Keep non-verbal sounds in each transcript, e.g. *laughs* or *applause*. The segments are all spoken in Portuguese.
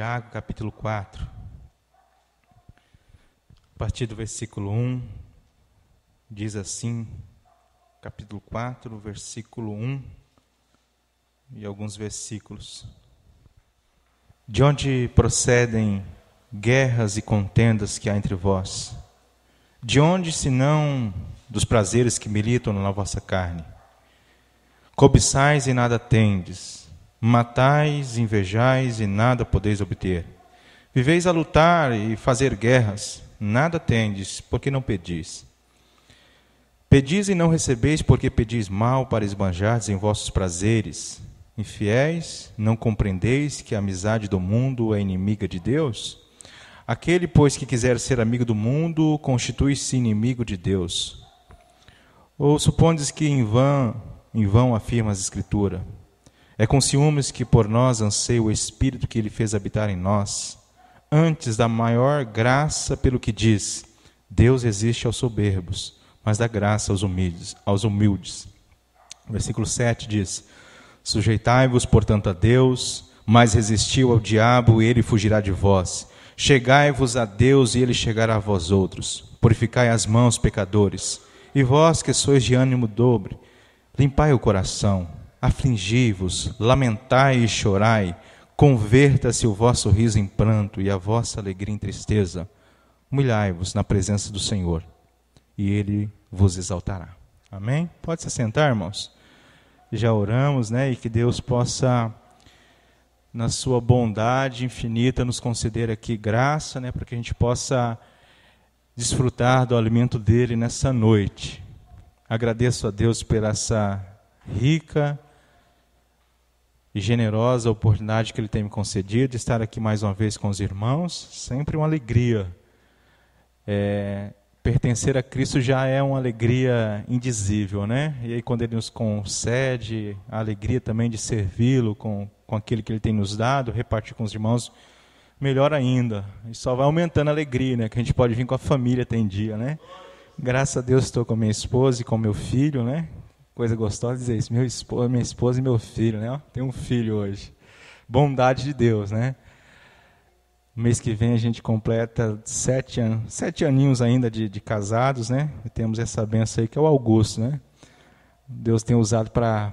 Tiago, capítulo 4, a partir do versículo 1, diz assim, capítulo 4, versículo 1 e alguns versículos. De onde procedem guerras e contendas que há entre vós? De onde, senão, dos prazeres que militam na vossa carne? Cobiçais e nada tendes Matais, invejais e nada podeis obter. Viveis a lutar e fazer guerras, nada tendes, porque não pedis. Pedis e não recebeis, porque pedis mal para esbanjardes em vossos prazeres. Infiéis, não compreendeis que a amizade do mundo é inimiga de Deus? Aquele, pois, que quiser ser amigo do mundo, constitui-se inimigo de Deus. Ou supondes que em vão, em vão afirma a Escritura: é com ciúmes que por nós anseia o Espírito que ele fez habitar em nós, antes da maior graça pelo que diz: Deus resiste aos soberbos, mas dá graça aos humildes. Aos humildes. Versículo 7 diz: Sujeitai-vos, portanto, a Deus, mas resistiu ao diabo e ele fugirá de vós. Chegai-vos a Deus e ele chegará a vós outros. Purificai as mãos, pecadores, e vós que sois de ânimo dobre, limpai o coração afligi-vos, lamentai e chorai, converta-se o vosso riso em pranto e a vossa alegria em tristeza. Humilhai-vos na presença do Senhor, e ele vos exaltará. Amém? Pode se sentar, irmãos. Já oramos, né? E que Deus possa, na sua bondade infinita, nos conceder aqui graça, né? Para que a gente possa desfrutar do alimento dele nessa noite. Agradeço a Deus por essa rica e generosa oportunidade que Ele tem me concedido de estar aqui mais uma vez com os irmãos. Sempre uma alegria. É, pertencer a Cristo já é uma alegria indizível, né? E aí, quando Ele nos concede a alegria também de servi-lo com, com aquilo que Ele tem nos dado, repartir com os irmãos, melhor ainda. E só vai aumentando a alegria, né? Que a gente pode vir com a família, tem dia, né? Graças a Deus estou com minha esposa e com meu filho, né? Coisa gostosa dizer isso. Meu esposo, minha esposa e meu filho, né? Tem um filho hoje. Bondade de Deus, né? Mês que vem a gente completa sete, anos sete aninhos ainda de, de casados, né? E temos essa benção aí que é o Augusto, né? Deus tem usado para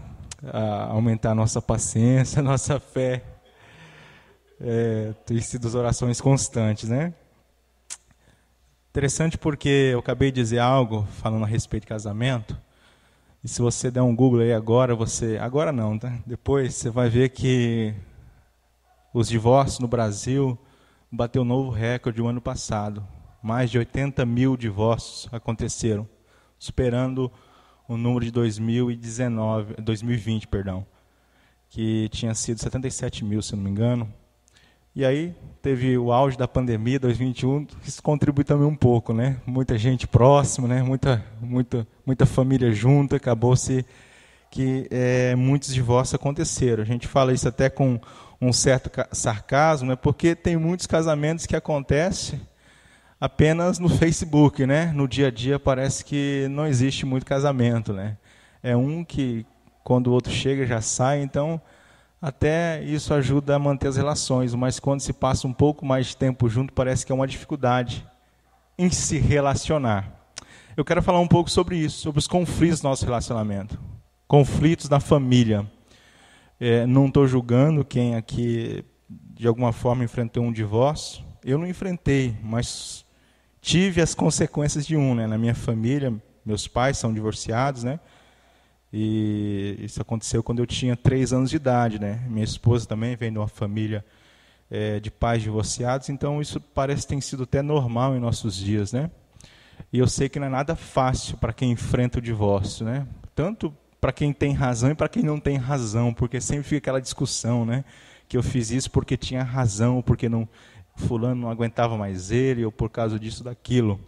aumentar a nossa paciência, *laughs* a nossa fé. É, tem sido as orações constantes, né? Interessante porque eu acabei de dizer algo falando a respeito de casamento. E se você der um Google aí agora, você. Agora não, tá? Depois você vai ver que os divórcios no Brasil bateu um novo recorde o ano passado. Mais de 80 mil divórcios aconteceram, superando o número de 2019, 2020, perdão, que tinha sido 77 mil, se não me engano. E aí teve o auge da pandemia 2021, isso contribui também um pouco, né? Muita gente próxima, né? Muita, muita, muita família junta, acabou se que é, muitos divórcios aconteceram. A gente fala isso até com um certo sarcasmo, é porque tem muitos casamentos que acontecem apenas no Facebook, né? No dia a dia parece que não existe muito casamento, né? É um que quando o outro chega já sai, então até isso ajuda a manter as relações, mas quando se passa um pouco mais de tempo junto, parece que é uma dificuldade em se relacionar. Eu quero falar um pouco sobre isso, sobre os conflitos do nosso relacionamento, conflitos da família. É, não estou julgando quem aqui, de alguma forma, enfrentou um divórcio. Eu não enfrentei, mas tive as consequências de um. Né? Na minha família, meus pais são divorciados, né? E isso aconteceu quando eu tinha três anos de idade, né? Minha esposa também vem de uma família é, de pais divorciados, então isso parece ter sido até normal em nossos dias, né? E eu sei que não é nada fácil para quem enfrenta o divórcio, né? Tanto para quem tem razão e para quem não tem razão, porque sempre fica aquela discussão, né? Que eu fiz isso porque tinha razão, porque não fulano não aguentava mais ele, ou por causa disso, daquilo.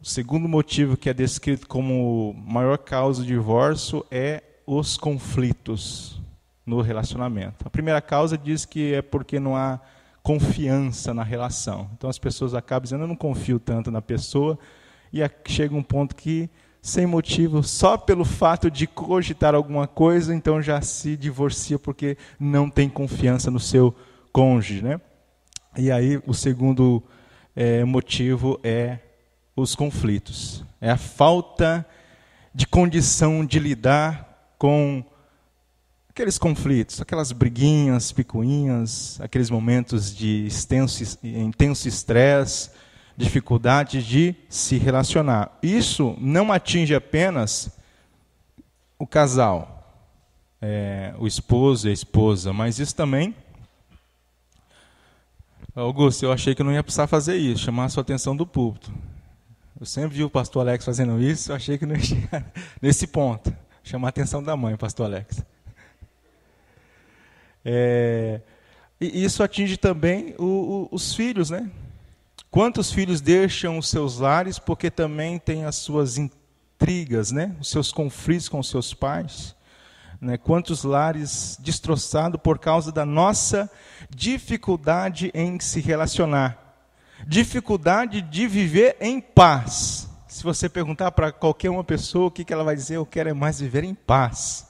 O segundo motivo que é descrito como maior causa do divórcio é os conflitos no relacionamento. A primeira causa diz que é porque não há confiança na relação. Então as pessoas acabam dizendo: eu não confio tanto na pessoa, e chega um ponto que, sem motivo, só pelo fato de cogitar alguma coisa, então já se divorcia porque não tem confiança no seu cônjuge. Né? E aí o segundo é, motivo é os conflitos, é a falta de condição de lidar com aqueles conflitos, aquelas briguinhas, picuinhas, aqueles momentos de extenso, intenso estresse, dificuldade de se relacionar. Isso não atinge apenas o casal, é, o esposo e a esposa, mas isso também. Augusto, eu achei que não ia precisar fazer isso, chamar a sua atenção do púlpito. Eu sempre vi o pastor Alex fazendo isso, achei que não ia *laughs* nesse ponto. Chamar a atenção da mãe, pastor Alex. É, e isso atinge também o, o, os filhos, né? Quantos filhos deixam os seus lares porque também têm as suas intrigas, né? Os seus conflitos com os seus pais? Né? Quantos lares destroçados por causa da nossa dificuldade em se relacionar? dificuldade de viver em paz. Se você perguntar para qualquer uma pessoa o que, ela vai dizer, eu quero é mais viver em paz.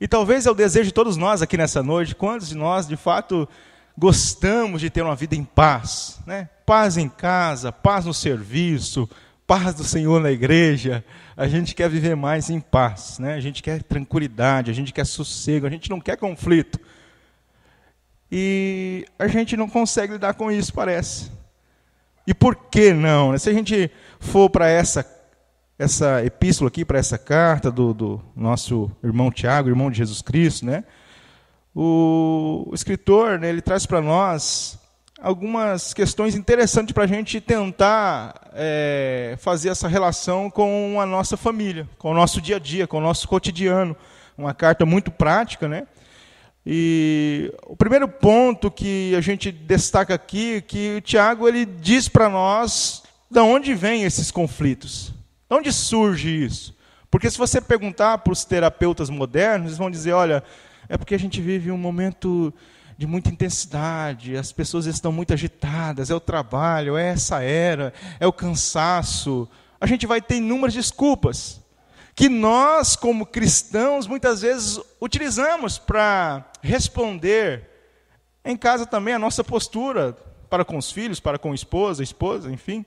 E talvez é o desejo de todos nós aqui nessa noite, quantos de nós de fato gostamos de ter uma vida em paz, né? Paz em casa, paz no serviço, paz do Senhor na igreja. A gente quer viver mais em paz, né? A gente quer tranquilidade, a gente quer sossego, a gente não quer conflito. E a gente não consegue lidar com isso, parece. E por que não? Né? Se a gente for para essa, essa epístola aqui, para essa carta do, do nosso irmão Tiago, irmão de Jesus Cristo, né? o, o escritor né, ele traz para nós algumas questões interessantes para a gente tentar é, fazer essa relação com a nossa família, com o nosso dia a dia, com o nosso cotidiano. Uma carta muito prática, né? E o primeiro ponto que a gente destaca aqui, é que o Tiago ele diz para nós de onde vêm esses conflitos, de onde surge isso. Porque se você perguntar para os terapeutas modernos, eles vão dizer, olha, é porque a gente vive um momento de muita intensidade, as pessoas estão muito agitadas, é o trabalho, é essa era, é o cansaço. A gente vai ter inúmeras desculpas que nós, como cristãos, muitas vezes utilizamos para responder em casa também a nossa postura para com os filhos, para com a esposa, a esposa, enfim.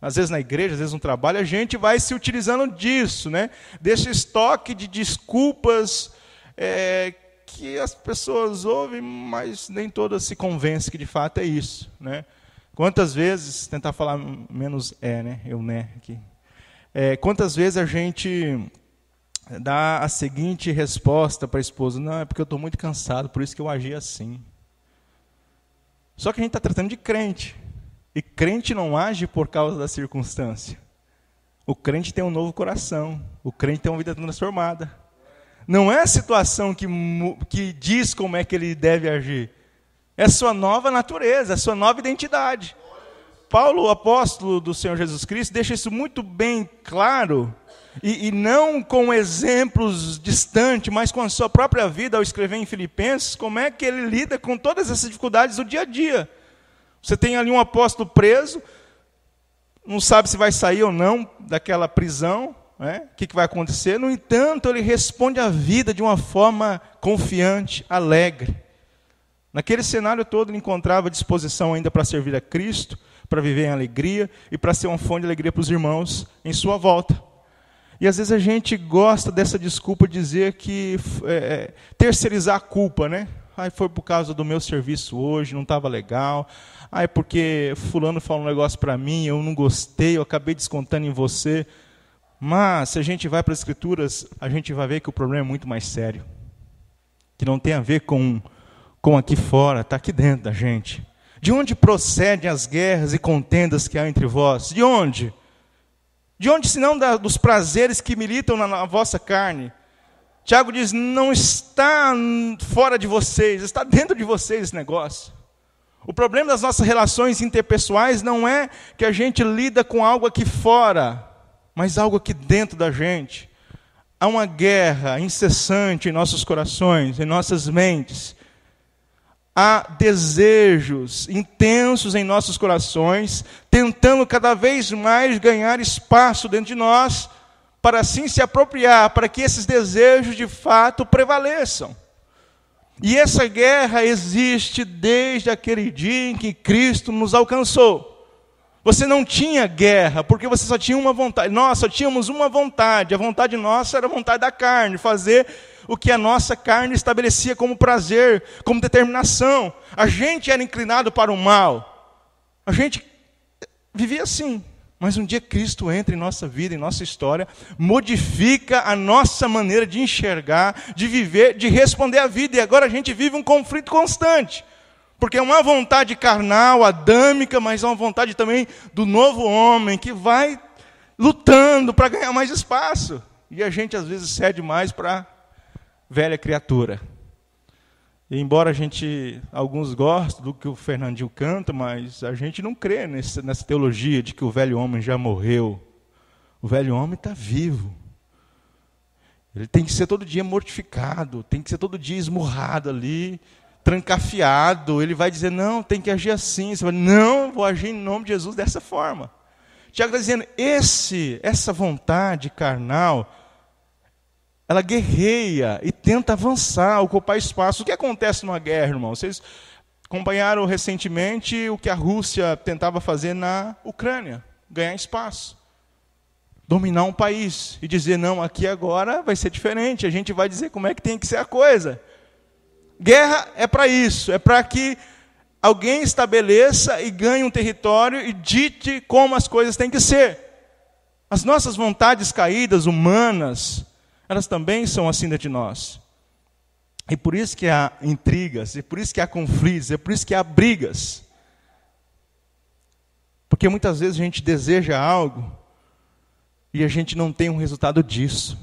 Às vezes na igreja, às vezes no trabalho, a gente vai se utilizando disso, né? desse estoque de desculpas é, que as pessoas ouvem, mas nem todas se convencem que de fato é isso. Né? Quantas vezes, tentar falar menos é, né? Eu, né? Aqui, é, quantas vezes a gente dá a seguinte resposta para a esposa: Não, é porque eu estou muito cansado, por isso que eu agi assim. Só que a gente está tratando de crente. E crente não age por causa da circunstância. O crente tem um novo coração. O crente tem uma vida transformada. Não é a situação que, que diz como é que ele deve agir. É sua nova natureza, é sua nova identidade. Paulo, o apóstolo do Senhor Jesus Cristo, deixa isso muito bem claro, e, e não com exemplos distantes, mas com a sua própria vida, ao escrever em Filipenses, como é que ele lida com todas essas dificuldades do dia a dia. Você tem ali um apóstolo preso, não sabe se vai sair ou não daquela prisão, né? o que, que vai acontecer. No entanto, ele responde à vida de uma forma confiante, alegre. Naquele cenário todo, ele encontrava disposição ainda para servir a Cristo para viver em alegria e para ser um fonte de alegria para os irmãos em sua volta. E às vezes a gente gosta dessa desculpa de dizer que é, é terceirizar a culpa, né? Ai, foi por causa do meu serviço hoje, não estava legal. Ai, porque fulano falou um negócio para mim, eu não gostei, eu acabei descontando em você. Mas se a gente vai para as escrituras, a gente vai ver que o problema é muito mais sério. Que não tem a ver com com aqui fora, está aqui dentro da gente. De onde procedem as guerras e contendas que há entre vós? De onde? De onde, senão da, dos prazeres que militam na, na vossa carne? Tiago diz: não está fora de vocês, está dentro de vocês esse negócio. O problema das nossas relações interpessoais não é que a gente lida com algo aqui fora, mas algo aqui dentro da gente. Há uma guerra incessante em nossos corações, em nossas mentes, há desejos intensos em nossos corações, tentando cada vez mais ganhar espaço dentro de nós, para assim se apropriar, para que esses desejos de fato prevaleçam. E essa guerra existe desde aquele dia em que Cristo nos alcançou. Você não tinha guerra, porque você só tinha uma vontade. Nós só tínhamos uma vontade. A vontade nossa era a vontade da carne, fazer o que a nossa carne estabelecia como prazer, como determinação. A gente era inclinado para o mal. A gente vivia assim. Mas um dia Cristo entra em nossa vida, em nossa história, modifica a nossa maneira de enxergar, de viver, de responder à vida. E agora a gente vive um conflito constante. Porque é uma vontade carnal, adâmica, mas é uma vontade também do novo homem que vai lutando para ganhar mais espaço. E a gente às vezes cede mais para velha criatura. E embora a gente, alguns gostem do que o Fernandinho canta, mas a gente não crê nessa, nessa teologia de que o velho homem já morreu. O velho homem está vivo. Ele tem que ser todo dia mortificado, tem que ser todo dia esmurrado ali, trancafiado. Ele vai dizer, não, tem que agir assim. Você não, vou agir em nome de Jesus dessa forma. Tiago está dizendo, esse, essa vontade carnal ela guerreia e tenta avançar, ocupar espaço. O que acontece numa guerra, irmão? Vocês acompanharam recentemente o que a Rússia tentava fazer na Ucrânia: ganhar espaço, dominar um país e dizer, não, aqui agora vai ser diferente, a gente vai dizer como é que tem que ser a coisa. Guerra é para isso, é para que alguém estabeleça e ganhe um território e dite como as coisas têm que ser. As nossas vontades caídas, humanas, elas também são acima de nós. E por isso que há intrigas, e por isso que há conflitos, e por isso que há brigas. Porque muitas vezes a gente deseja algo e a gente não tem um resultado disso.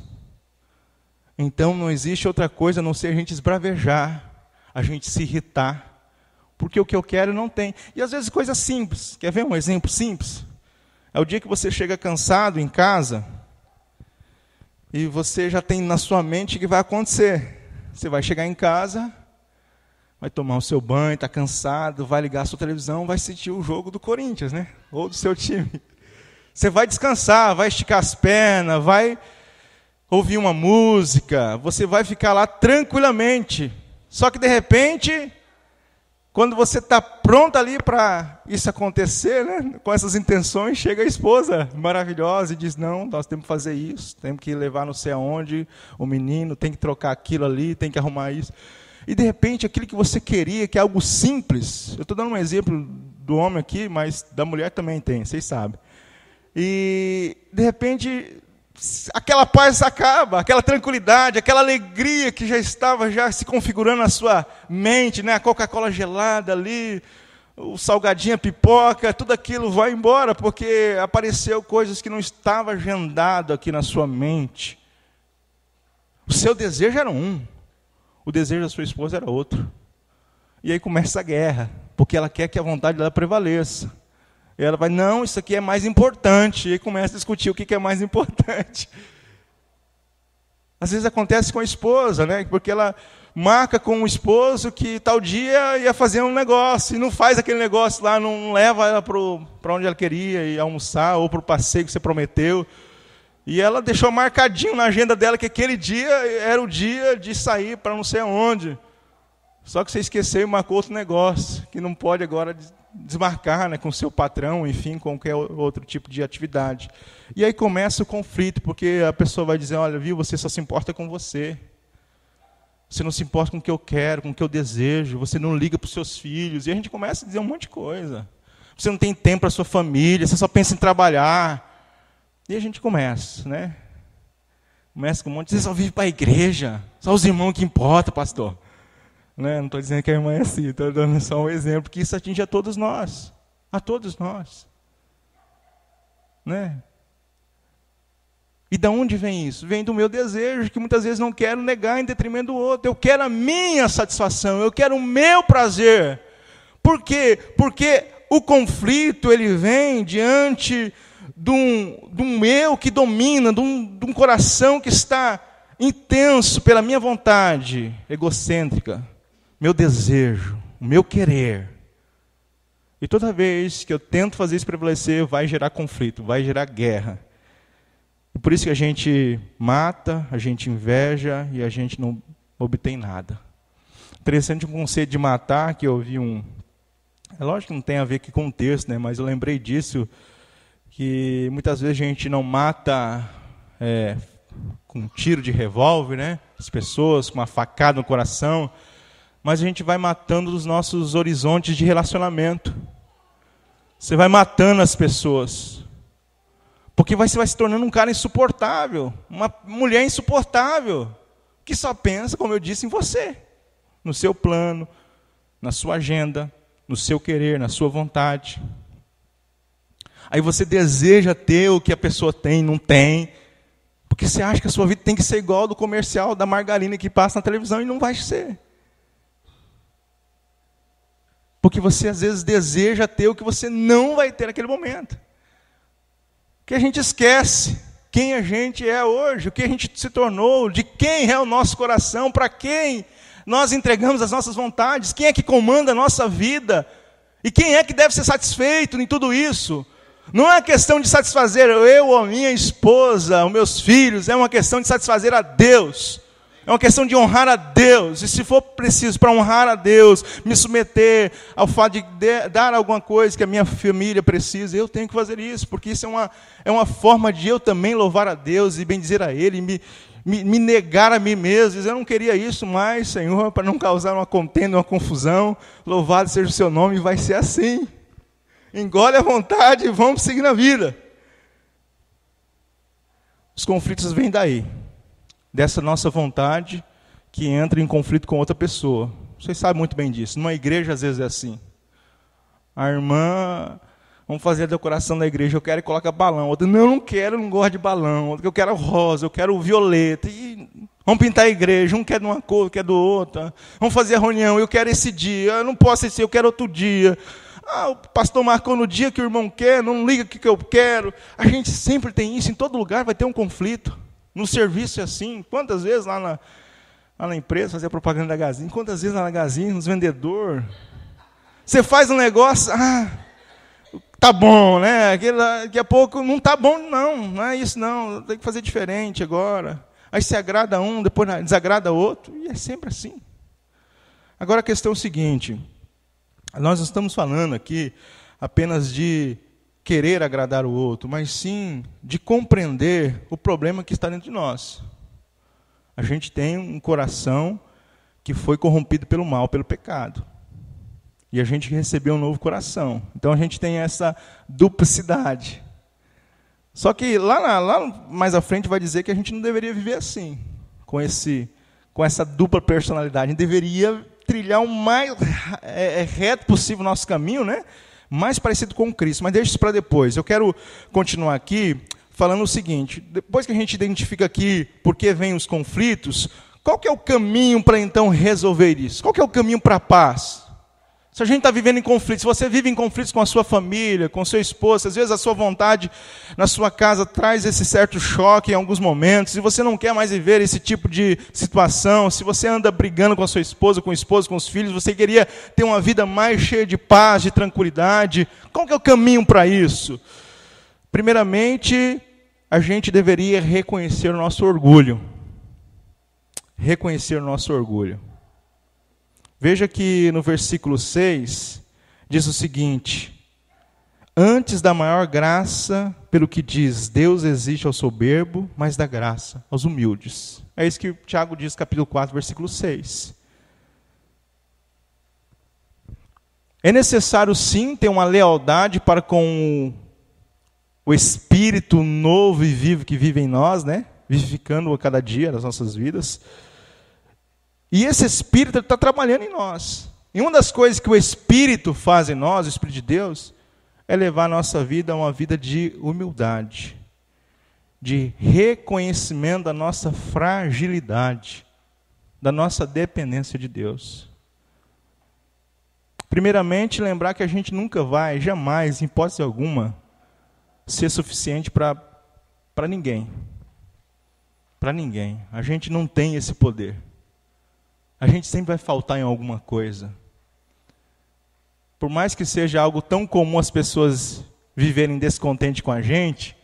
Então não existe outra coisa a não ser a gente esbravejar, a gente se irritar, porque o que eu quero não tem. E às vezes coisas simples. Quer ver um exemplo simples? É o dia que você chega cansado em casa e você já tem na sua mente o que vai acontecer. Você vai chegar em casa, vai tomar o seu banho, está cansado, vai ligar a sua televisão, vai assistir o jogo do Corinthians, né? Ou do seu time. Você vai descansar, vai esticar as pernas, vai ouvir uma música, você vai ficar lá tranquilamente. Só que de repente, quando você está pronto ali para isso acontecer, né, com essas intenções, chega a esposa maravilhosa e diz: Não, nós temos que fazer isso, temos que levar não sei aonde o menino, tem que trocar aquilo ali, tem que arrumar isso. E de repente, aquilo que você queria, que é algo simples, eu estou dando um exemplo do homem aqui, mas da mulher também tem, vocês sabem. E de repente aquela paz acaba, aquela tranquilidade, aquela alegria que já estava já se configurando na sua mente, né? A Coca-Cola gelada ali, o salgadinho, a pipoca, tudo aquilo vai embora porque apareceu coisas que não estava agendado aqui na sua mente. O seu desejo era um, o desejo da sua esposa era outro. E aí começa a guerra, porque ela quer que a vontade dela prevaleça. E ela vai, não, isso aqui é mais importante. E começa a discutir o que é mais importante. Às vezes acontece com a esposa, né? Porque ela marca com o esposo que tal dia ia fazer um negócio e não faz aquele negócio lá, não leva ela para onde ela queria e almoçar ou para o passeio que você prometeu. E ela deixou marcadinho na agenda dela que aquele dia era o dia de sair para não sei aonde. Só que você esqueceu e marcou outro negócio, que não pode agora desmarcar né, com seu patrão, enfim, com qualquer outro tipo de atividade. E aí começa o conflito, porque a pessoa vai dizer: olha, viu, você só se importa com você. Você não se importa com o que eu quero, com o que eu desejo, você não liga para os seus filhos. E a gente começa a dizer um monte de coisa. Você não tem tempo para a sua família, você só pensa em trabalhar. E a gente começa, né? Começa com um monte, de... você só vive para a igreja, só os irmãos que importa, pastor. Né? Não estou dizendo que a irmã é assim, estou dando só um exemplo, que isso atinge a todos nós. A todos nós. Né? E da onde vem isso? Vem do meu desejo, que muitas vezes não quero negar em detrimento do outro. Eu quero a minha satisfação, eu quero o meu prazer. Por quê? Porque o conflito ele vem diante de um, de um eu que domina, de um, de um coração que está intenso pela minha vontade egocêntrica meu desejo, o meu querer. E toda vez que eu tento fazer isso prevalecer, vai gerar conflito, vai gerar guerra. E por isso que a gente mata, a gente inveja e a gente não obtém nada. Interessante um conceito de matar que eu ouvi um. É lógico que não tem a ver aqui com o texto, né? mas eu lembrei disso, que muitas vezes a gente não mata é, com um tiro de revólver, né? as pessoas, com uma facada no coração, mas a gente vai matando os nossos horizontes de relacionamento. Você vai matando as pessoas. Porque você vai se tornando um cara insuportável, uma mulher insuportável, que só pensa, como eu disse, em você, no seu plano, na sua agenda, no seu querer, na sua vontade. Aí você deseja ter o que a pessoa tem, não tem, porque você acha que a sua vida tem que ser igual ao do comercial da margarina que passa na televisão e não vai ser. Porque você às vezes deseja ter o que você não vai ter naquele momento. Que a gente esquece quem a gente é hoje, o que a gente se tornou, de quem é o nosso coração, para quem nós entregamos as nossas vontades, quem é que comanda a nossa vida e quem é que deve ser satisfeito em tudo isso. Não é questão de satisfazer eu ou a minha esposa, os meus filhos, é uma questão de satisfazer a Deus. É uma questão de honrar a Deus. E se for preciso para honrar a Deus, me submeter ao fato de, dar alguma coisa que a minha família precisa, eu tenho que fazer isso, porque isso é uma, é uma forma de eu também louvar a Deus e bendizer a Ele, e me, me, me, negar a mim mesmo, eu não queria isso mais, Senhor, para não causar uma contenda, uma confusão. Louvado seja o seu nome, vai ser assim. Engole a vontade e vamos seguir na vida. Os conflitos vêm daí dessa nossa vontade que entra em conflito com outra pessoa. Vocês sabem muito bem disso. Numa igreja, às vezes, é assim. A irmã, vamos fazer a decoração da igreja, eu quero e coloca balão. Outra, não, eu não quero, eu não gosto de balão. Outra, eu quero rosa, eu quero violeta. E vamos pintar a igreja, um quer de uma cor, quer do outro. Vamos fazer a reunião, eu quero esse dia, eu não posso esse, eu quero outro dia. Ah, o pastor marcou no dia que o irmão quer, não liga o que eu quero. A gente sempre tem isso, em todo lugar vai ter um conflito. No serviço é assim. Quantas vezes lá na, lá na empresa fazia propaganda da Gazin? Quantas vezes lá na Gazin, nos vendedores? Você faz um negócio, ah, tá bom, né? Daqui a pouco não tá bom, não. Não é isso, não. Tem que fazer diferente agora. Aí se agrada um, depois desagrada outro. E é sempre assim. Agora a questão é o seguinte: nós estamos falando aqui apenas de querer agradar o outro, mas sim de compreender o problema que está dentro de nós. A gente tem um coração que foi corrompido pelo mal, pelo pecado. E a gente recebeu um novo coração. Então a gente tem essa duplicidade. Só que lá, na, lá mais à frente vai dizer que a gente não deveria viver assim, com, esse, com essa dupla personalidade. A gente deveria trilhar o mais é, é reto possível o nosso caminho, né? mais parecido com Cristo. Mas deixe isso para depois. Eu quero continuar aqui falando o seguinte: depois que a gente identifica aqui por que vem os conflitos, qual que é o caminho para então resolver isso? Qual que é o caminho para a paz? Se a gente está vivendo em conflitos, se você vive em conflitos com a sua família, com seu esposo, às vezes a sua vontade na sua casa traz esse certo choque em alguns momentos, e você não quer mais viver esse tipo de situação, se você anda brigando com a sua esposa, com o esposo, com os filhos, você queria ter uma vida mais cheia de paz, de tranquilidade, qual que é o caminho para isso? Primeiramente, a gente deveria reconhecer o nosso orgulho. Reconhecer o nosso orgulho. Veja que no versículo 6 diz o seguinte: Antes da maior graça, pelo que diz, Deus exige ao soberbo, mas da graça aos humildes. É isso que Tiago diz, capítulo 4, versículo 6. É necessário sim ter uma lealdade para com o espírito novo e vivo que vive em nós, né? Vivificando a cada dia nas nossas vidas. E esse Espírito está trabalhando em nós. E uma das coisas que o Espírito faz em nós, o Espírito de Deus, é levar a nossa vida a uma vida de humildade, de reconhecimento da nossa fragilidade, da nossa dependência de Deus. Primeiramente, lembrar que a gente nunca vai, jamais, em hipótese alguma, ser suficiente para ninguém. Para ninguém. A gente não tem esse poder a gente sempre vai faltar em alguma coisa. Por mais que seja algo tão comum as pessoas viverem descontente com a gente,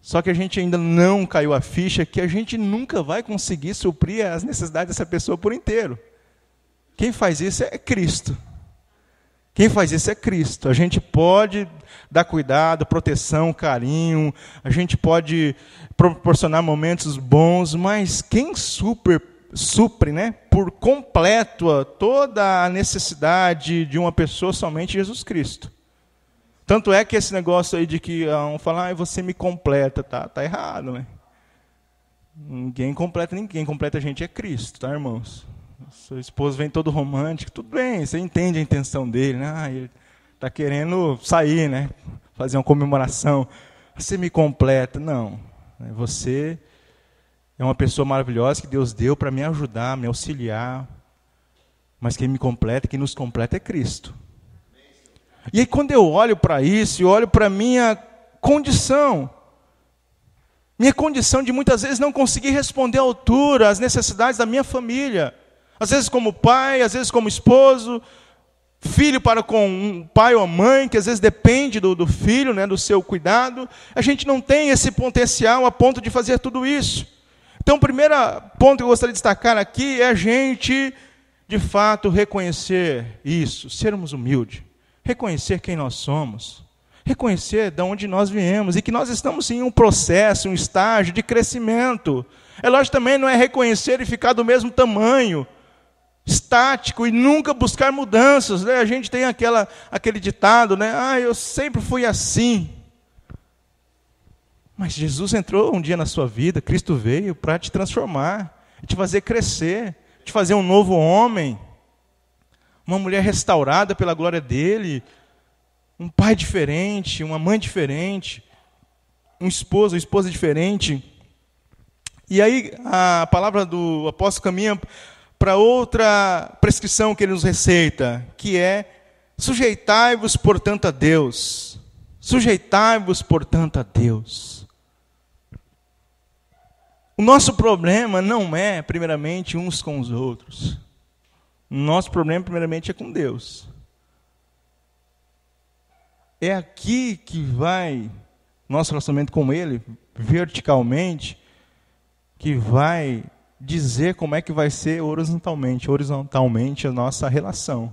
só que a gente ainda não caiu a ficha que a gente nunca vai conseguir suprir as necessidades dessa pessoa por inteiro. Quem faz isso é Cristo. Quem faz isso é Cristo. A gente pode dar cuidado, proteção, carinho, a gente pode proporcionar momentos bons, mas quem super supre, né, por completo toda a necessidade de uma pessoa somente Jesus Cristo. Tanto é que esse negócio aí de que ah, um falar, ah, você me completa, tá, tá errado, né? Ninguém completa ninguém, completa a gente é Cristo, tá, irmãos? Seu esposo vem todo romântico, tudo bem, você entende a intenção dele, né? Ah, ele tá querendo sair, né? Fazer uma comemoração. Você me completa, não. É você é uma pessoa maravilhosa que Deus deu para me ajudar, me auxiliar. Mas quem me completa, quem nos completa é Cristo. E aí, quando eu olho para isso e olho para a minha condição, minha condição de muitas vezes não conseguir responder à altura às necessidades da minha família, às vezes como pai, às vezes como esposo, filho para com um pai ou mãe, que às vezes depende do, do filho, né, do seu cuidado, a gente não tem esse potencial a ponto de fazer tudo isso. Então, o primeiro ponto que eu gostaria de destacar aqui é a gente, de fato, reconhecer isso, sermos humildes, reconhecer quem nós somos, reconhecer de onde nós viemos e que nós estamos em um processo, um estágio de crescimento. É lógico também não é reconhecer e ficar do mesmo tamanho, estático e nunca buscar mudanças. Né? A gente tem aquela, aquele ditado, né? Ah, eu sempre fui assim. Mas Jesus entrou um dia na sua vida, Cristo veio para te transformar, te fazer crescer, te fazer um novo homem, uma mulher restaurada pela glória dele, um pai diferente, uma mãe diferente, um esposo, uma esposa diferente. E aí a palavra do apóstolo caminha para outra prescrição que ele nos receita, que é: sujeitai-vos, portanto, a Deus. Sujeitai-vos, portanto, a Deus. O nosso problema não é, primeiramente, uns com os outros. O nosso problema, primeiramente, é com Deus. É aqui que vai nosso relacionamento com Ele, verticalmente, que vai dizer como é que vai ser horizontalmente, horizontalmente a nossa relação.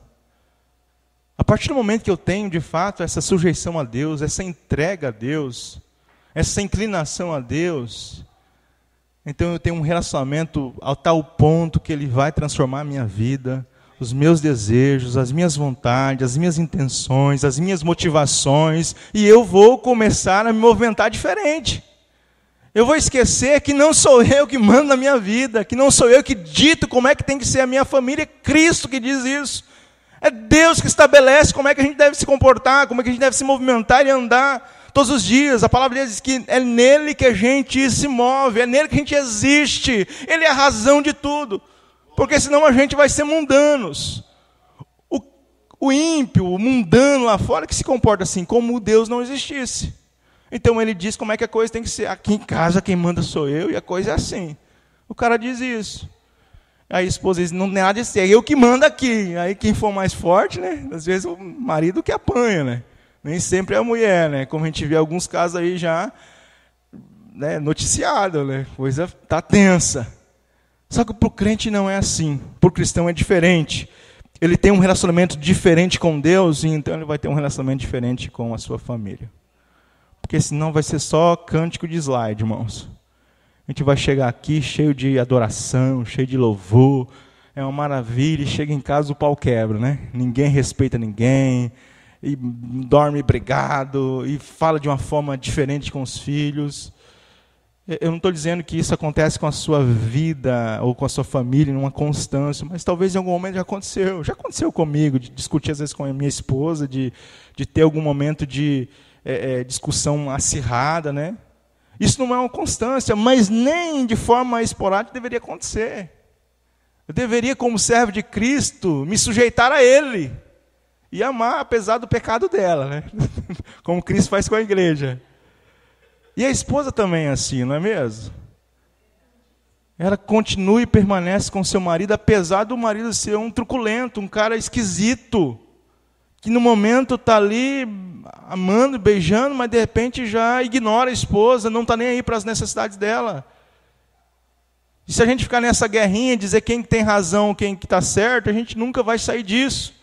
A partir do momento que eu tenho, de fato, essa sujeição a Deus, essa entrega a Deus, essa inclinação a Deus, então eu tenho um relacionamento ao tal ponto que ele vai transformar a minha vida, os meus desejos, as minhas vontades, as minhas intenções, as minhas motivações, e eu vou começar a me movimentar diferente. Eu vou esquecer que não sou *laughs* eu que mando na minha vida, que não sou eu que dito como é que tem que ser a minha família, é Cristo que diz isso. É Deus que estabelece como é que a gente deve se comportar, como é que a gente deve se movimentar e andar todos os dias. A palavra diz que é nele que a gente se move, é nele que a gente existe. Ele é a razão de tudo. Porque senão a gente vai ser mundanos. O, o ímpio, o mundano lá fora que se comporta assim, como Deus não existisse. Então ele diz como é que a coisa tem que ser. Aqui em casa quem manda sou eu e a coisa é assim. O cara diz isso. Aí a esposa diz, não tem nada de ser, é eu que mando aqui. Aí quem for mais forte, né? Às vezes o marido que apanha, né? Nem sempre é a mulher, né? Como a gente vê alguns casos aí já né, noticiado, né? Coisa tá tensa. Só que para o crente não é assim. Para o cristão é diferente. Ele tem um relacionamento diferente com Deus, e então ele vai ter um relacionamento diferente com a sua família. Porque senão vai ser só cântico de slide, irmãos. A gente vai chegar aqui cheio de adoração, cheio de louvor, é uma maravilha, e chega em casa o pau quebra, né? Ninguém respeita ninguém, e dorme brigado, e fala de uma forma diferente com os filhos. Eu não estou dizendo que isso acontece com a sua vida ou com a sua família, numa constância, mas talvez em algum momento já aconteceu. Já aconteceu comigo, de discutir às vezes com a minha esposa, de, de ter algum momento de é, é, discussão acirrada. Né? Isso não é uma constância, mas nem de forma esporádica deveria acontecer. Eu deveria, como servo de Cristo, me sujeitar a Ele e amar apesar do pecado dela, né? *laughs* como Cristo faz com a igreja. E a esposa também é assim, não é mesmo? Ela continua e permanece com seu marido, apesar do marido ser um truculento, um cara esquisito, que no momento está ali amando, beijando, mas de repente já ignora a esposa, não está nem aí para as necessidades dela. E se a gente ficar nessa guerrinha, dizer quem tem razão, quem está certo, a gente nunca vai sair disso.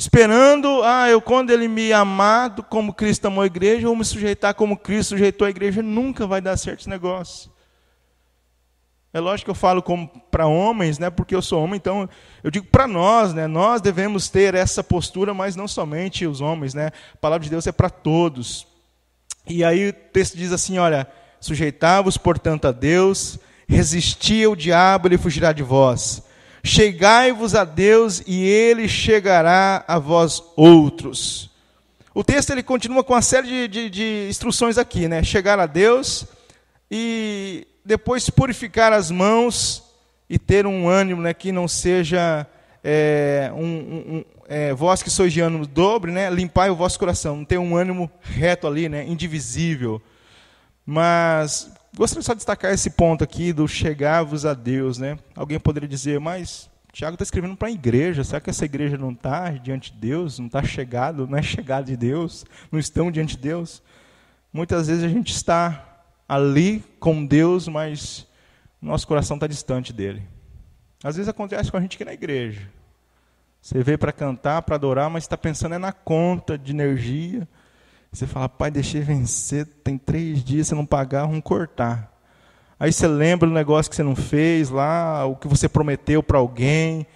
Esperando, ah, eu quando ele me amar como Cristo amou a igreja, ou me sujeitar como Cristo sujeitou a igreja, nunca vai dar certo esse negócio. É lógico que eu falo para homens, né, porque eu sou homem, então eu digo para nós, né, nós devemos ter essa postura, mas não somente os homens, né, a palavra de Deus é para todos. E aí o texto diz assim: olha, sujeitavos vos portanto, a Deus, resistia ao diabo, ele fugirá de vós. Chegai-vos a Deus e ele chegará a vós outros. O texto ele continua com uma série de, de, de instruções aqui, né? Chegar a Deus e depois purificar as mãos e ter um ânimo né, que não seja é, um, um é, vós que sois de ânimo dobre, né, limpai o vosso coração, não ter um ânimo reto ali, né, indivisível. Mas gostaria só de destacar esse ponto aqui do chegar-vos a Deus. Né? Alguém poderia dizer, mas Tiago está escrevendo para a igreja, será que essa igreja não está diante de Deus? Não está chegado, não é chegada de Deus? Não estão diante de Deus? Muitas vezes a gente está ali com Deus, mas nosso coração está distante dele. Às vezes acontece com a gente aqui é na igreja. Você veio para cantar, para adorar, mas está pensando é na conta de energia, você fala, pai, deixei vencer, tem três dias, se não pagar, vão cortar. Aí você lembra do negócio que você não fez lá, o que você prometeu para alguém.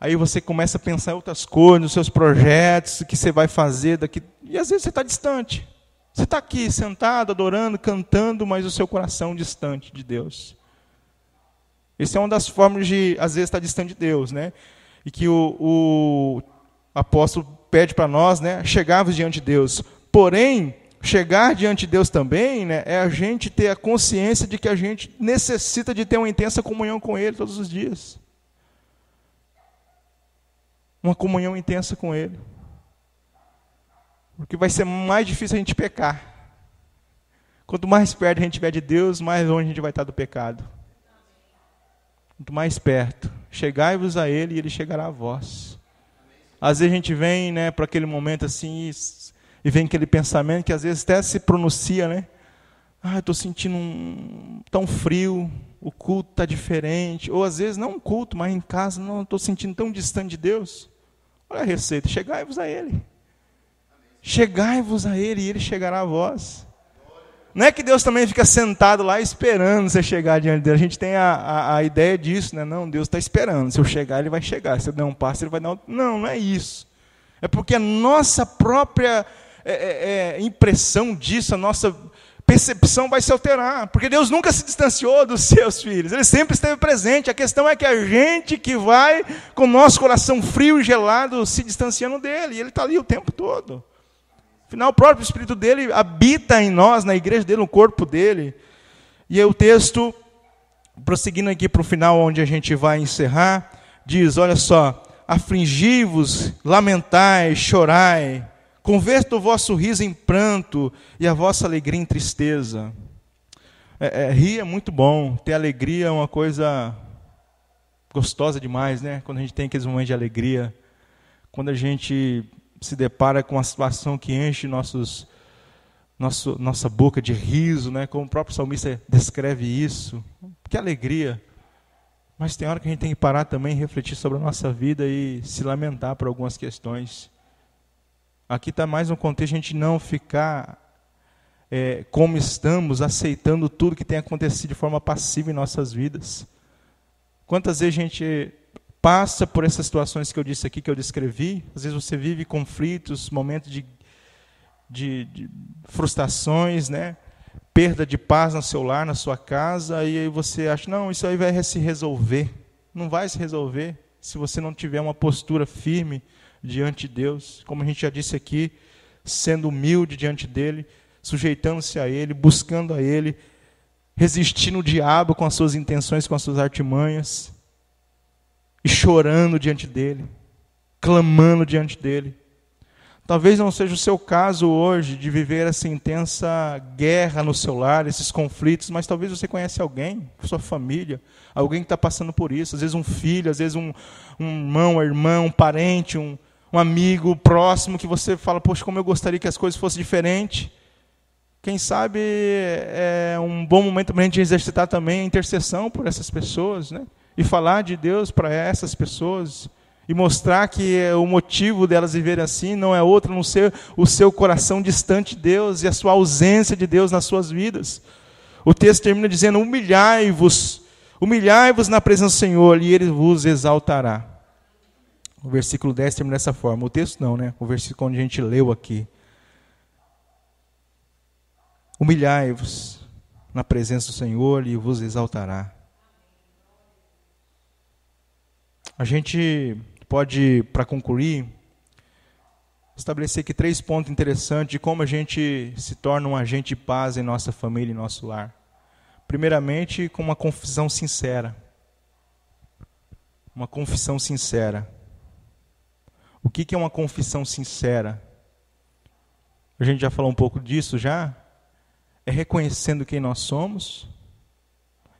Aí você começa a pensar em outras coisas, nos seus projetos, o que você vai fazer daqui. E às vezes você está distante. Você está aqui sentado, adorando, cantando, mas o seu coração distante de Deus. Essa é uma das formas de, às vezes, estar tá distante de Deus, né? E que o, o apóstolo pede para nós, né? Chegarmos diante de Deus, Porém, chegar diante de Deus também né, é a gente ter a consciência de que a gente necessita de ter uma intensa comunhão com Ele todos os dias. Uma comunhão intensa com Ele. Porque vai ser mais difícil a gente pecar. Quanto mais perto a gente estiver de Deus, mais longe a gente vai estar do pecado. Quanto mais perto, chegai-vos a Ele e Ele chegará a vós. Às vezes a gente vem né, para aquele momento assim, e vem aquele pensamento que às vezes até se pronuncia, né? Ah, estou sentindo um, tão frio, o culto está diferente. Ou às vezes, não um culto, mas em casa, não, estou sentindo tão distante de Deus. Olha a receita: chegai-vos a Ele. Chegai-vos a Ele e Ele chegará a vós. Não é que Deus também fica sentado lá esperando você chegar diante dele. A gente tem a, a, a ideia disso, né? Não, Deus está esperando. Se eu chegar, ele vai chegar. Se eu der um passo, ele vai dar outro. Não, não é isso. É porque a nossa própria é, é, é, impressão disso, a nossa percepção vai se alterar, porque Deus nunca se distanciou dos seus filhos, ele sempre esteve presente. A questão é que a gente que vai com o nosso coração frio e gelado se distanciando dele, e ele está ali o tempo todo. Afinal, o próprio Espírito dele habita em nós, na igreja dele, no corpo dele. E aí o texto, prosseguindo aqui para o final, onde a gente vai encerrar, diz: Olha só, afligi-vos, lamentai, chorai. Converta o vosso riso em pranto e a vossa alegria em tristeza. É, é, rir é muito bom, ter alegria é uma coisa gostosa demais, né? Quando a gente tem aqueles momentos de alegria, quando a gente se depara com uma situação que enche nossos, nosso, nossa boca de riso, né? Como o próprio salmista descreve isso. Que alegria! Mas tem hora que a gente tem que parar também, refletir sobre a nossa vida e se lamentar por algumas questões. Aqui está mais um contexto, a gente não ficar é, como estamos, aceitando tudo que tem acontecido de forma passiva em nossas vidas. Quantas vezes a gente passa por essas situações que eu disse aqui, que eu descrevi? Às vezes você vive conflitos, momentos de, de, de frustrações, né? perda de paz no seu lar, na sua casa, e aí você acha, não, isso aí vai se resolver. Não vai se resolver se você não tiver uma postura firme, diante de Deus, como a gente já disse aqui, sendo humilde diante dele, sujeitando-se a ele, buscando a ele, resistindo o diabo com as suas intenções, com as suas artimanhas, e chorando diante dele, clamando diante dele. Talvez não seja o seu caso hoje de viver essa intensa guerra no seu lar, esses conflitos, mas talvez você conhece alguém, sua família, alguém que está passando por isso, às vezes um filho, às vezes um, um irmão, uma irmã, um parente, um, um amigo próximo que você fala, poxa, como eu gostaria que as coisas fossem diferentes. Quem sabe é, é um bom momento para a gente exercitar também a intercessão por essas pessoas, né? E falar de Deus para essas pessoas e mostrar que o motivo delas viverem assim não é outro, a não ser o seu coração distante de Deus e a sua ausência de Deus nas suas vidas. O texto termina dizendo: humilhai-vos, humilhai-vos na presença do Senhor, e ele vos exaltará. O versículo 10 termina dessa forma. O texto não, né? O versículo onde a gente leu aqui. Humilhai-vos na presença do Senhor e vos exaltará. A gente pode, para concluir, estabelecer aqui três pontos interessantes de como a gente se torna um agente de paz em nossa família e nosso lar. Primeiramente, com uma confissão sincera. Uma confissão sincera. O que, que é uma confissão sincera? A gente já falou um pouco disso já. É reconhecendo quem nós somos,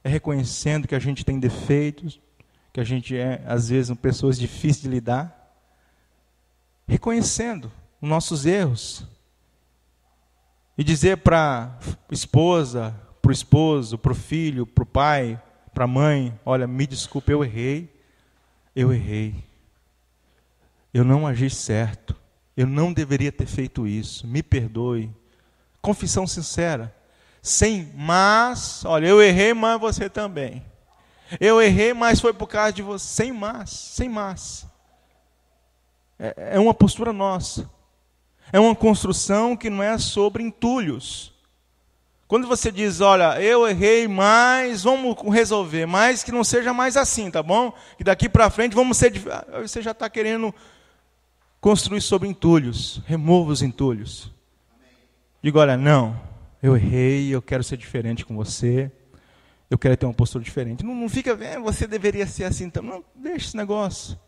é reconhecendo que a gente tem defeitos, que a gente é, às vezes, pessoas difíceis de lidar. Reconhecendo os nossos erros. E dizer para a esposa, para o esposo, para o filho, para o pai, para a mãe: olha, me desculpe, eu errei, eu errei. Eu não agi certo. Eu não deveria ter feito isso. Me perdoe. Confissão sincera. Sem mas, olha, eu errei, mas você também. Eu errei, mas foi por causa de você. Sem mas, sem mas. É, é uma postura nossa. É uma construção que não é sobre entulhos. Quando você diz, olha, eu errei, mas vamos resolver, mas que não seja mais assim, tá bom? Que daqui para frente vamos ser. Ah, você já está querendo construir sobre entulhos, remova os entulhos. Diga, olha, não, eu errei, eu quero ser diferente com você, eu quero ter uma postura diferente. Não, não fica vendo, é, você deveria ser assim, então, não, deixa esse negócio.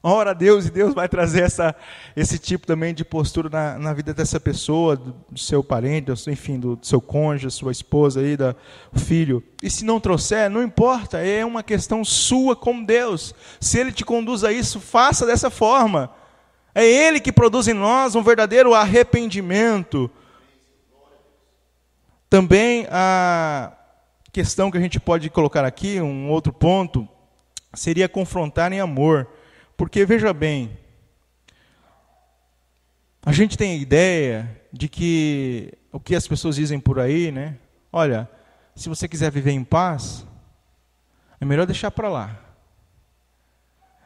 Ora a Deus e Deus vai trazer essa, esse tipo também de postura na, na vida dessa pessoa, do, do seu parente, do, enfim, do, do seu cônjuge, sua esposa aí, da, o filho. E se não trouxer, não importa, é uma questão sua com Deus. Se Ele te conduz a isso, faça dessa forma. É Ele que produz em nós um verdadeiro arrependimento. Também a questão que a gente pode colocar aqui, um outro ponto, seria confrontar em amor. Porque, veja bem, a gente tem a ideia de que o que as pessoas dizem por aí, né? Olha, se você quiser viver em paz, é melhor deixar para lá.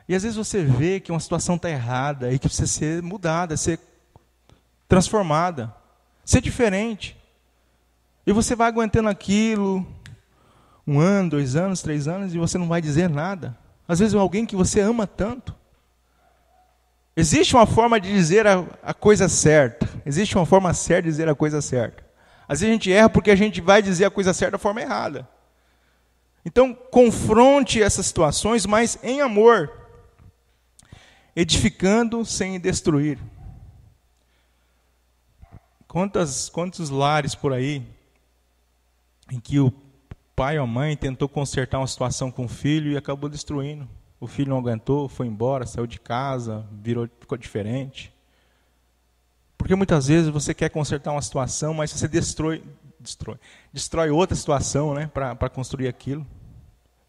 E às vezes você vê que uma situação está errada e que precisa ser mudada, ser transformada, ser diferente. E você vai aguentando aquilo um ano, dois anos, três anos e você não vai dizer nada. Às vezes é alguém que você ama tanto. Existe uma forma de dizer a, a coisa certa. Existe uma forma certa de dizer a coisa certa. Às vezes a gente erra porque a gente vai dizer a coisa certa da forma errada. Então, confronte essas situações, mas em amor edificando sem destruir. Quantas, quantos lares por aí em que o pai ou a mãe tentou consertar uma situação com o filho e acabou destruindo? O filho não aguentou, foi embora, saiu de casa, virou, ficou diferente. Porque muitas vezes você quer consertar uma situação, mas você destrói, destrói, destrói outra situação né, para construir aquilo.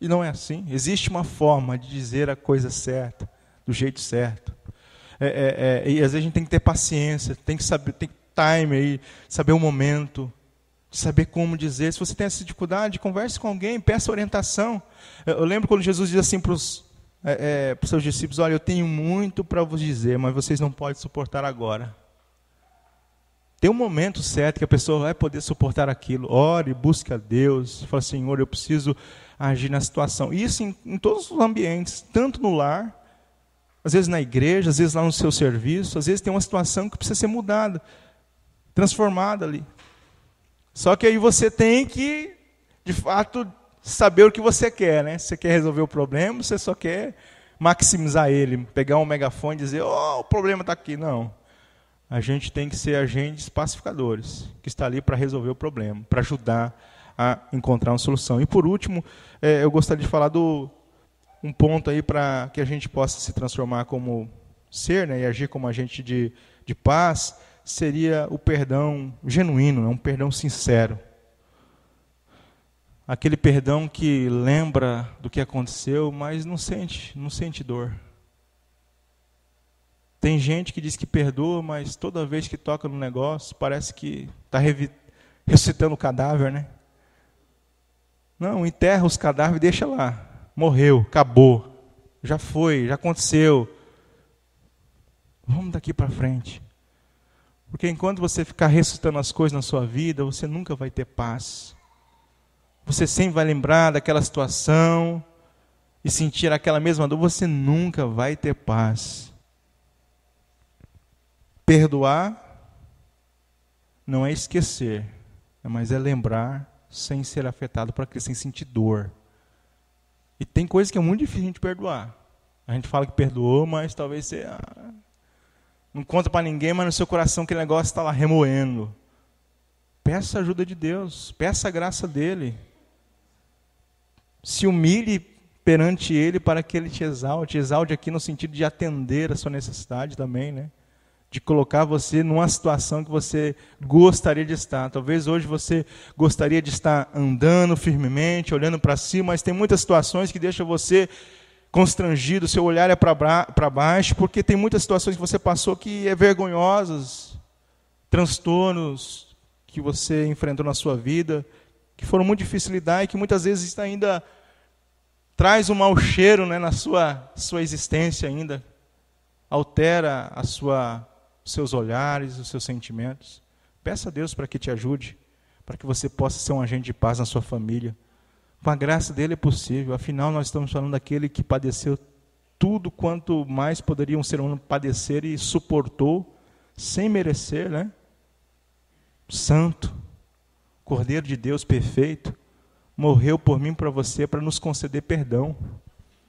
E não é assim. Existe uma forma de dizer a coisa certa, do jeito certo. É, é, é, e às vezes a gente tem que ter paciência, tem que saber, tem time aí, saber o momento, saber como dizer. Se você tem essa dificuldade, converse com alguém, peça orientação. Eu, eu lembro quando Jesus diz assim para os é, é, seus discípulos: Olha, eu tenho muito para vos dizer, mas vocês não podem suportar agora. Tem um momento certo que a pessoa vai poder suportar aquilo. Ore, busque a Deus. Fala, Senhor, eu preciso agir na situação. Isso em, em todos os ambientes, tanto no lar, às vezes na igreja, às vezes lá no seu serviço, às vezes tem uma situação que precisa ser mudada, transformada ali. Só que aí você tem que, de fato, saber o que você quer, né? Você quer resolver o problema, você só quer maximizar ele, pegar um megafone e dizer, oh, o problema está aqui. Não. A gente tem que ser agentes pacificadores, que está ali para resolver o problema, para ajudar a encontrar uma solução. E por último, eh, eu gostaria de falar do um ponto aí para que a gente possa se transformar como ser né, e agir como agente de, de paz seria o perdão genuíno, é um perdão sincero. Aquele perdão que lembra do que aconteceu, mas não sente, não sente dor. Tem gente que diz que perdoa, mas toda vez que toca no negócio, parece que está ressuscitando o cadáver, né? Não, enterra os cadáveres e deixa lá morreu, acabou, já foi, já aconteceu. Vamos daqui para frente. Porque enquanto você ficar ressuscitando as coisas na sua vida, você nunca vai ter paz. Você sempre vai lembrar daquela situação e sentir aquela mesma dor, você nunca vai ter paz. Perdoar não é esquecer, mas é lembrar sem ser afetado para crescer, sem sentir dor. E tem coisa que é muito difícil a gente perdoar. A gente fala que perdoou, mas talvez você ah, não conta para ninguém, mas no seu coração aquele negócio está lá remoendo. Peça a ajuda de Deus, peça a graça dele. Se humilhe perante ele para que ele te exalte, exalte aqui no sentido de atender a sua necessidade também, né? de colocar você numa situação que você gostaria de estar. Talvez hoje você gostaria de estar andando firmemente, olhando para cima, si, mas tem muitas situações que deixam você constrangido, seu olhar é para baixo, porque tem muitas situações que você passou que é vergonhosas, transtornos que você enfrentou na sua vida, que foram muito difíceis de lidar e que muitas vezes ainda traz um mau cheiro né, na sua, sua existência ainda, altera a sua os seus olhares, os seus sentimentos. Peça a Deus para que te ajude, para que você possa ser um agente de paz na sua família. Com a graça dele é possível, afinal, nós estamos falando daquele que padeceu tudo quanto mais poderia um ser humano padecer e suportou, sem merecer, né? Santo, Cordeiro de Deus perfeito, morreu por mim e para você para nos conceder perdão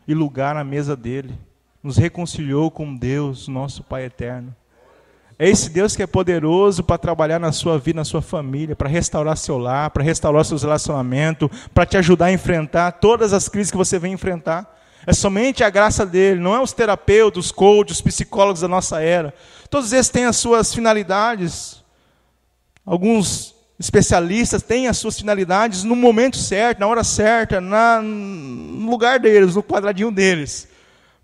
e lugar à mesa dele. Nos reconciliou com Deus, nosso Pai eterno. É esse Deus que é poderoso para trabalhar na sua vida, na sua família, para restaurar seu lar, para restaurar seus relacionamentos, para te ajudar a enfrentar todas as crises que você vem enfrentar. É somente a graça dele, não é os terapeutas, os coaches, os psicólogos da nossa era. Todos eles têm as suas finalidades. Alguns especialistas têm as suas finalidades no momento certo, na hora certa, na, no lugar deles, no quadradinho deles.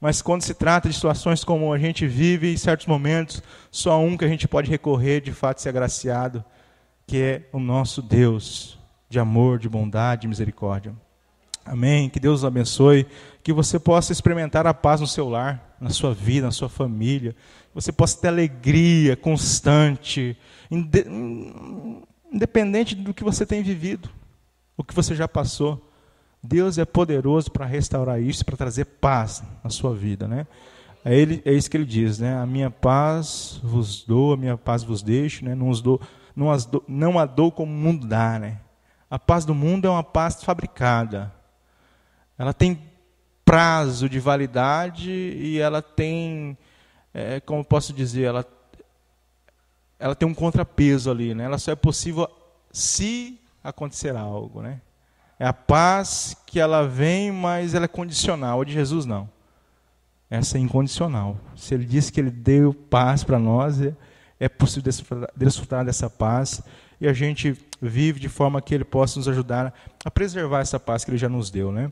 Mas quando se trata de situações como a gente vive, em certos momentos, só um que a gente pode recorrer, de fato, ser agraciado, que é o nosso Deus de amor, de bondade, de misericórdia. Amém. Que Deus os abençoe. Que você possa experimentar a paz no seu lar, na sua vida, na sua família. Que você possa ter alegria constante, independente do que você tem vivido, o que você já passou. Deus é poderoso para restaurar isso, para trazer paz na sua vida, né? É, ele, é isso que ele diz, né? A minha paz vos dou, a minha paz vos deixo, né? Não, os dou, não, as dou, não a dou como o mundo dá, né? A paz do mundo é uma paz fabricada. Ela tem prazo de validade e ela tem, é, como posso dizer, ela, ela tem um contrapeso ali, né? Ela só é possível se acontecer algo, né? É a paz que ela vem, mas ela é condicional. A de Jesus não. Essa é incondicional. Se ele disse que ele deu paz para nós, é, é possível desfrutar, desfrutar dessa paz e a gente vive de forma que ele possa nos ajudar a preservar essa paz que ele já nos deu, né?